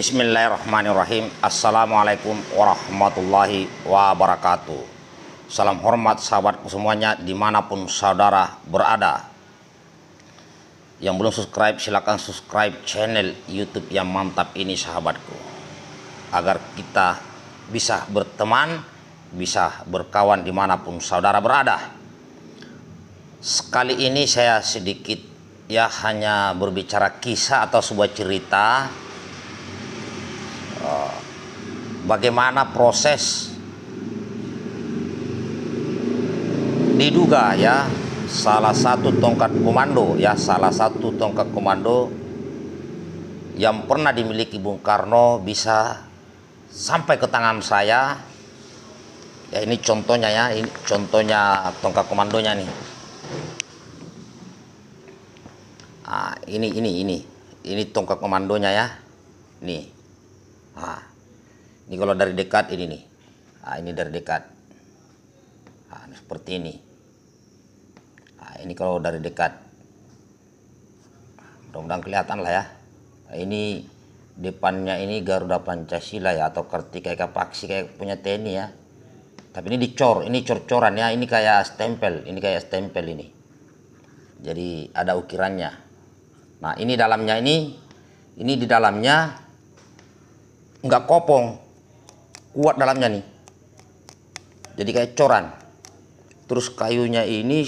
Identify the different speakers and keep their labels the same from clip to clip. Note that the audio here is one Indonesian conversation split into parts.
Speaker 1: Bismillahirrahmanirrahim Assalamualaikum warahmatullahi wabarakatuh Salam hormat sahabatku semuanya dimanapun saudara berada Yang belum subscribe silahkan subscribe channel youtube yang mantap ini sahabatku Agar kita bisa berteman bisa berkawan dimanapun saudara berada Sekali ini saya sedikit ya hanya berbicara kisah atau sebuah cerita Oh. bagaimana proses diduga ya salah satu tongkat komando ya salah satu tongkat komando yang pernah dimiliki Bung Karno bisa sampai ke tangan saya ya ini contohnya ya ini contohnya tongkat komandonya nih nah, ini ini ini ini tongkat komandonya ya nih Nah, ini kalau dari dekat ini nih. Nah, ini dari dekat. Nah, seperti ini. Nah, ini kalau dari dekat. Mudah-mudahan kelihatan lah ya. Nah, ini depannya ini Garuda Pancasila ya atau Kartika kayak Paksi kayak punya TNI ya. Tapi ini dicor, ini cor-coran ya, ini kayak stempel, ini kayak stempel ini. Jadi ada ukirannya. Nah, ini dalamnya ini ini di dalamnya nggak kopong kuat dalamnya nih jadi kayak coran terus kayunya ini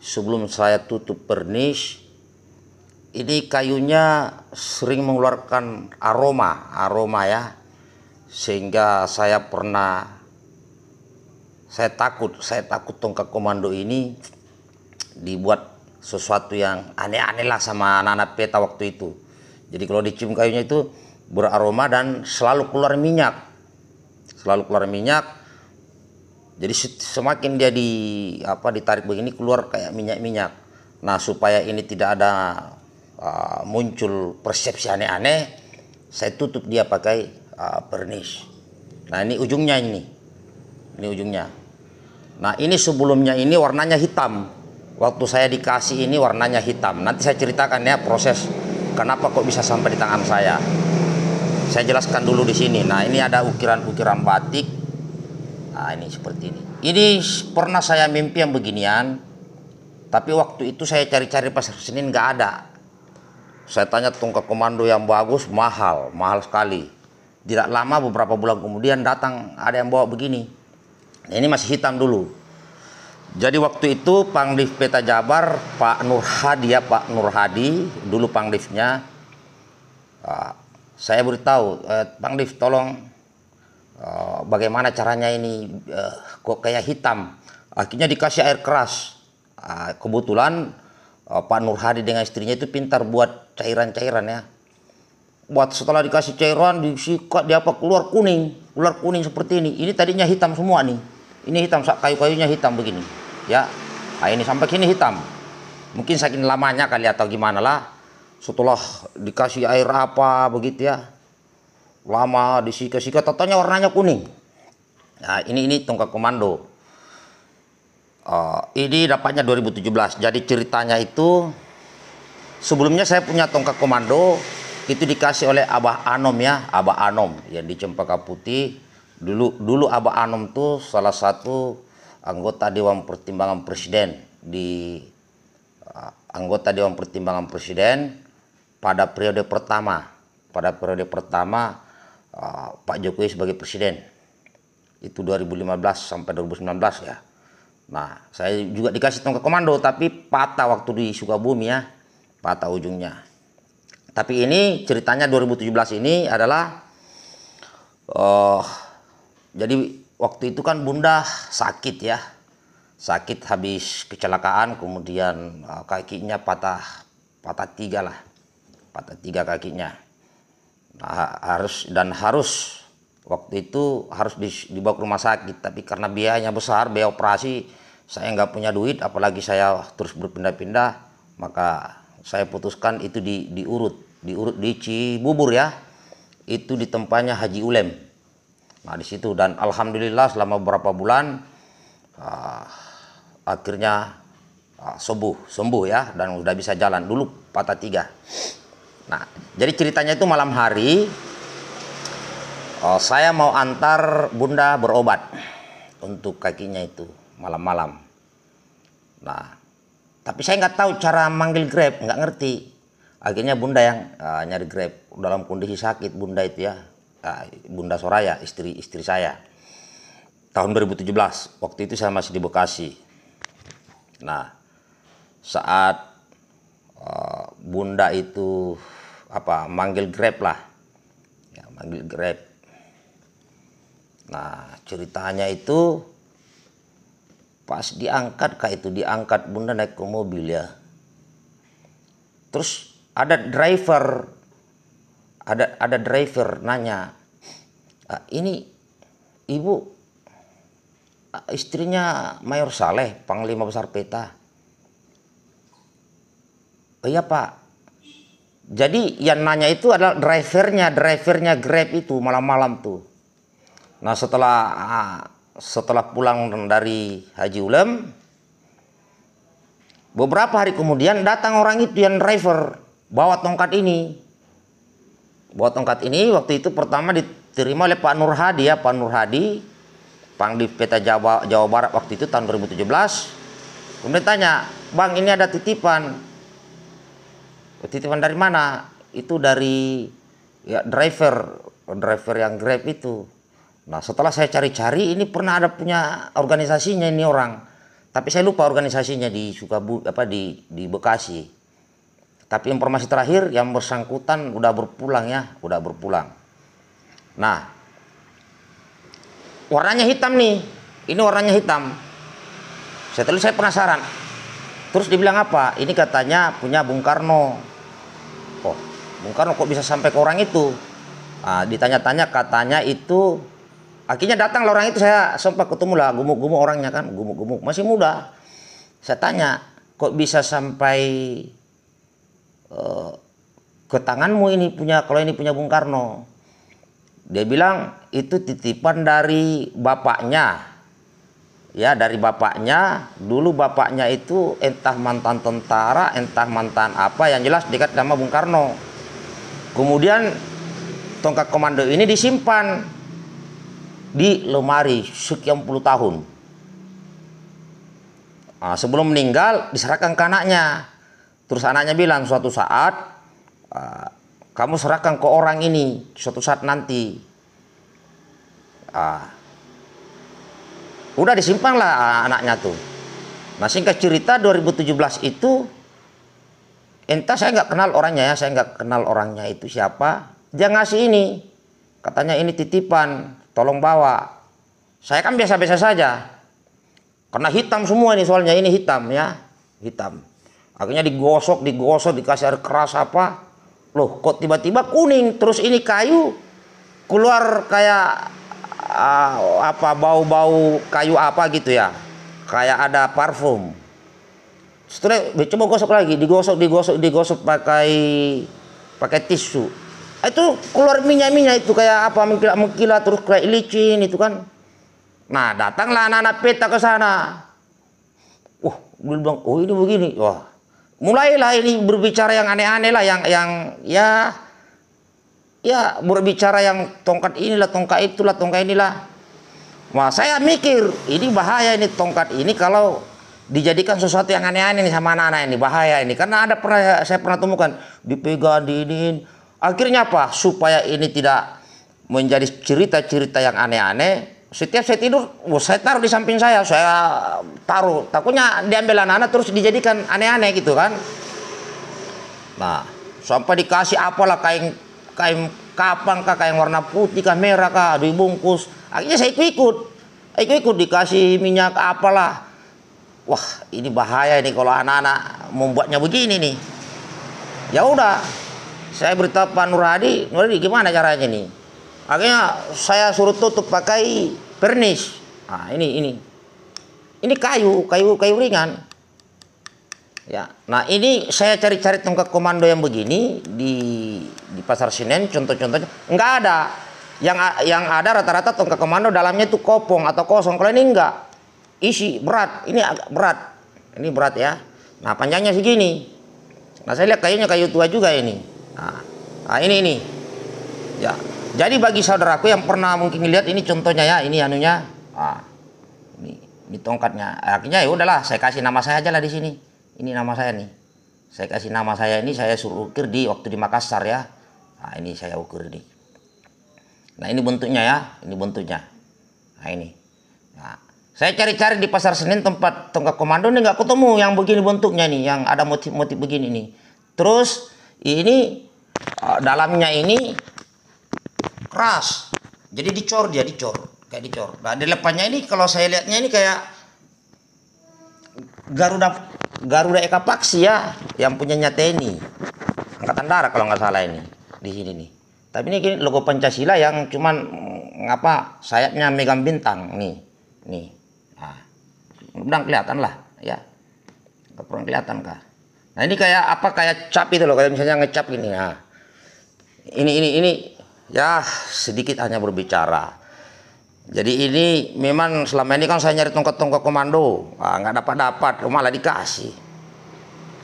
Speaker 1: sebelum saya tutup pernis ini kayunya sering mengeluarkan aroma aroma ya sehingga saya pernah saya takut saya takut tongkat komando ini dibuat sesuatu yang aneh-aneh lah sama anak-anak peta waktu itu jadi kalau dicium kayunya itu beraroma dan selalu keluar minyak selalu keluar minyak jadi semakin dia di apa ditarik begini keluar kayak minyak-minyak nah supaya ini tidak ada uh, muncul persepsi aneh-aneh saya tutup dia pakai uh, pernis nah ini ujungnya ini ini ujungnya nah ini sebelumnya ini warnanya hitam waktu saya dikasih ini warnanya hitam nanti saya ceritakan ya proses kenapa kok bisa sampai di tangan saya saya jelaskan dulu di sini. Nah, ini ada ukiran-ukiran batik. Nah, ini seperti ini. Ini pernah saya mimpi yang beginian, tapi waktu itu saya cari-cari pasar Senin nggak ada. Saya tanya ke komando yang bagus, mahal, mahal sekali. Tidak lama beberapa bulan kemudian datang ada yang bawa begini. Nah, ini masih hitam dulu. Jadi waktu itu Panglif Peta Jabar Pak Nur Hadi ya Pak Nur Hadi dulu Panglifnya ah, saya beritahu eh, Lif, tolong eh, bagaimana caranya ini eh, kok kayak hitam akhirnya dikasih air keras ah, kebetulan eh, Pak Nur Hadi dengan istrinya itu pintar buat cairan-cairan ya buat setelah dikasih cairan disikat di apa keluar kuning keluar kuning seperti ini ini tadinya hitam semua nih ini hitam kayu-kayunya hitam begini ya nah, ini sampai kini hitam mungkin saking lamanya kali atau gimana lah setelah dikasih air apa begitu ya lama disikat-sikat tatanya warnanya kuning nah ini ini tongkat komando uh, ini dapatnya 2017 jadi ceritanya itu sebelumnya saya punya tongkat komando itu dikasih oleh Abah Anom ya Abah Anom yang di Cempaka Putih dulu dulu Abah Anom tuh salah satu anggota Dewan Pertimbangan Presiden di uh, anggota Dewan Pertimbangan Presiden pada periode pertama pada periode pertama eh, Pak Jokowi sebagai presiden itu 2015 sampai 2019 ya nah saya juga dikasih tongkat komando tapi patah waktu di Sukabumi ya patah ujungnya tapi ini ceritanya 2017 ini adalah uh, jadi waktu itu kan bunda sakit ya sakit habis kecelakaan kemudian eh, kakinya patah patah tiga lah patah tiga kakinya nah, harus dan harus waktu itu harus dibawa ke rumah sakit tapi karena biayanya besar biaya operasi saya nggak punya duit apalagi saya terus berpindah-pindah maka saya putuskan itu di, diurut diurut di Cibubur ya itu di tempatnya Haji Ulem nah di situ dan alhamdulillah selama beberapa bulan uh, akhirnya ah, sembuh sembuh ya dan udah bisa jalan dulu patah tiga Nah, jadi ceritanya itu malam hari oh, saya mau antar bunda berobat untuk kakinya itu malam-malam. Nah, tapi saya nggak tahu cara manggil Grab, nggak ngerti. Akhirnya bunda yang uh, nyari Grab dalam kondisi sakit bunda itu ya, uh, bunda Soraya istri istri saya. Tahun 2017, waktu itu saya masih di Bekasi. Nah, saat bunda itu apa manggil grab lah ya, manggil grab nah ceritanya itu pas diangkat kak itu diangkat bunda naik ke mobil ya terus ada driver ada ada driver nanya ah, ini ibu ah, istrinya Mayor Saleh Panglima Besar Peta oh iya pak jadi yang nanya itu adalah drivernya drivernya grab itu malam-malam tuh nah setelah ah, setelah pulang dari Haji ulam beberapa hari kemudian datang orang itu yang driver bawa tongkat ini bawa tongkat ini waktu itu pertama diterima oleh Pak Nur Hadi ya Pak Nur Hadi Pangdip Peta Jawa, Jawa Barat waktu itu tahun 2017 kemudian tanya Bang ini ada titipan titipan dari mana? Itu dari ya driver, driver yang Grab itu. Nah, setelah saya cari-cari ini pernah ada punya organisasinya ini orang. Tapi saya lupa organisasinya di Sukabumi apa di di Bekasi. Tapi informasi terakhir yang bersangkutan udah berpulang ya, udah berpulang. Nah, warnanya hitam nih. Ini warnanya hitam. Saya terus saya penasaran. Terus dibilang apa? Ini katanya punya Bung Karno. Bung Karno kok bisa sampai ke orang itu nah, ditanya-tanya katanya itu akhirnya datang lah orang itu saya sempat ketemu lah gumuk-gumuk orangnya kan gumuk-gumuk masih muda saya tanya kok bisa sampai uh, ke tanganmu ini punya kalau ini punya Bung Karno dia bilang itu titipan dari bapaknya ya dari bapaknya dulu bapaknya itu entah mantan tentara entah mantan apa yang jelas dekat sama Bung Karno Kemudian tongkat komando ini disimpan di lemari sekian puluh tahun. Nah, sebelum meninggal diserahkan ke anaknya. Terus anaknya bilang suatu saat ah, kamu serahkan ke orang ini suatu saat nanti. Uh, udah disimpanlah ah, anaknya tuh. Nah singkat cerita 2017 itu entah saya nggak kenal orangnya ya saya nggak kenal orangnya itu siapa dia ngasih ini katanya ini titipan tolong bawa saya kan biasa-biasa saja karena hitam semua ini soalnya ini hitam ya hitam akhirnya digosok digosok dikasih air keras apa loh kok tiba-tiba kuning terus ini kayu keluar kayak uh, apa bau-bau kayu apa gitu ya kayak ada parfum setelah coba gosok lagi digosok digosok digosok pakai pakai tisu itu keluar minyak minyak itu kayak apa mengkilat mengkilat terus kayak licin itu kan nah datanglah anak-anak peta ke sana uh, dia bilang oh ini begini wah mulailah ini berbicara yang aneh-aneh lah yang yang ya ya berbicara yang tongkat inilah tongkat itulah tongkat inilah wah saya mikir ini bahaya ini tongkat ini kalau dijadikan sesuatu yang aneh-aneh ini sama anak-anak ini bahaya ini karena ada pernah saya pernah temukan dipegang diinin akhirnya apa supaya ini tidak menjadi cerita-cerita yang aneh-aneh setiap saya tidur oh, saya taruh di samping saya saya taruh takutnya diambil anak-anak terus dijadikan aneh-aneh gitu kan nah sampai dikasih apalah kain kain kapang kah yang warna putih kah merah kah dibungkus akhirnya saya ikut ikut ikut dikasih minyak apalah wah ini bahaya ini kalau anak-anak membuatnya begini nih ya udah saya beritahu Pak Nuradi Nuradi gimana caranya nih akhirnya saya suruh tutup pakai pernis nah ini ini ini kayu kayu kayu ringan ya nah ini saya cari-cari tongkat komando yang begini di di pasar Senen contoh-contohnya enggak ada yang yang ada rata-rata tongkat komando dalamnya itu kopong atau kosong kalau ini enggak isi berat ini agak berat ini berat ya nah panjangnya segini nah saya lihat kayunya kayu tua juga ini nah, nah ini ini ya jadi bagi saudaraku yang pernah mungkin lihat ini contohnya ya ini anunya nah, ini, ini tongkatnya akhirnya ya udahlah saya kasih nama saya aja lah di sini ini nama saya nih saya kasih nama saya ini saya suruh ukir di waktu di Makassar ya nah ini saya ukir di nah ini bentuknya ya ini bentuknya nah ini nah saya cari-cari di pasar Senin tempat tongkat komando ini nggak ketemu yang begini bentuknya nih, yang ada motif-motif begini nih. Terus ini eh, dalamnya ini keras, jadi dicor dia dicor kayak dicor. Nah di depannya ini kalau saya lihatnya ini kayak Garuda Garuda Eka Paksi ya, yang punyanya TNI angkatan darat kalau nggak salah ini di sini nih. Tapi ini logo Pancasila yang cuman mm, ngapa sayapnya megang bintang nih nih mudah kelihatan lah ya nggak pernah kelihatan kah nah ini kayak apa kayak cap itu loh kayak misalnya ngecap gini ya ini ini ini ya sedikit hanya berbicara jadi ini memang selama ini kan saya nyari tongkat-tongkat komando nah, nggak dapat dapat malah dikasih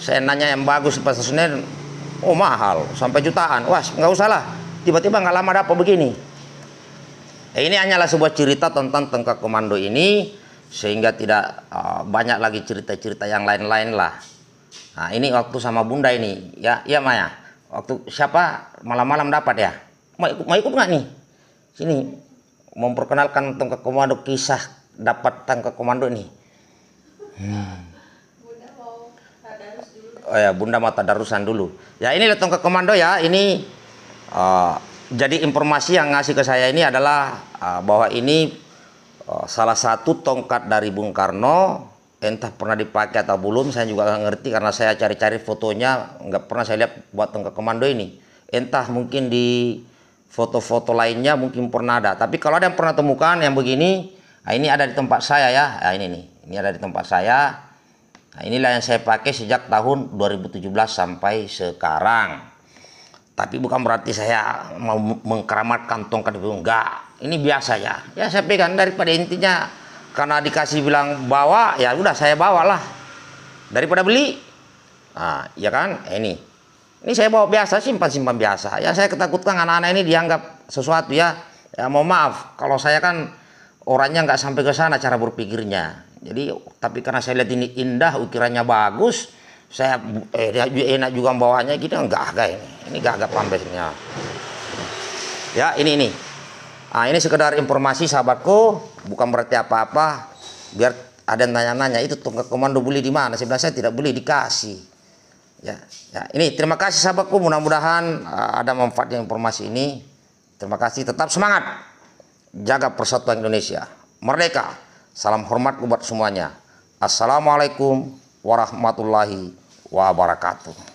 Speaker 1: saya nanya yang bagus di pasar Senen oh mahal sampai jutaan wah nggak usah lah tiba-tiba nggak lama dapat begini eh, ini hanyalah sebuah cerita tentang tongkat komando ini sehingga tidak uh, banyak lagi cerita-cerita yang lain-lain lah. Nah, ini waktu sama Bunda ini. Ya, ya Maya. Waktu siapa malam-malam dapat ya? Mau ikut, mau ikut nggak nih? Sini memperkenalkan tongkat komando kisah dapat tangkap komando ini. Hmm. Oh ya, Bunda mata darusan dulu. Ya, ini tongkat komando ya. Ini uh, jadi informasi yang ngasih ke saya ini adalah uh, bahwa ini Oh, salah satu tongkat dari Bung Karno entah pernah dipakai atau belum saya juga nggak ngerti karena saya cari-cari fotonya nggak pernah saya lihat buat tongkat komando ini entah mungkin di foto-foto lainnya mungkin pernah ada tapi kalau ada yang pernah temukan yang begini nah ini ada di tempat saya ya nah ini nih ini ada di tempat saya nah inilah yang saya pakai sejak tahun 2017 sampai sekarang tapi bukan berarti saya mau mengkeramatkan tongkat itu enggak ini biasa ya ya saya pegang daripada intinya karena dikasih bilang bawa ya udah saya bawalah daripada beli nah ya kan ini ini saya bawa biasa simpan simpan biasa ya saya ketakutkan anak-anak ini dianggap sesuatu ya ya mau maaf kalau saya kan orangnya nggak sampai ke sana cara berpikirnya jadi tapi karena saya lihat ini indah ukirannya bagus saya eh, enak juga bawahnya kita gitu, nggak agak ini ini nggak agak pambesnya ya ini ini ah ini sekedar informasi sahabatku bukan berarti apa-apa biar ada yang nanya-nanya itu tongkat komando beli di mana sebenarnya saya tidak beli dikasih ya, ya ini terima kasih sahabatku mudah-mudahan uh, ada manfaatnya informasi ini terima kasih tetap semangat jaga persatuan Indonesia merdeka salam hormat buat semuanya assalamualaikum warahmatullahi wabarakatuh.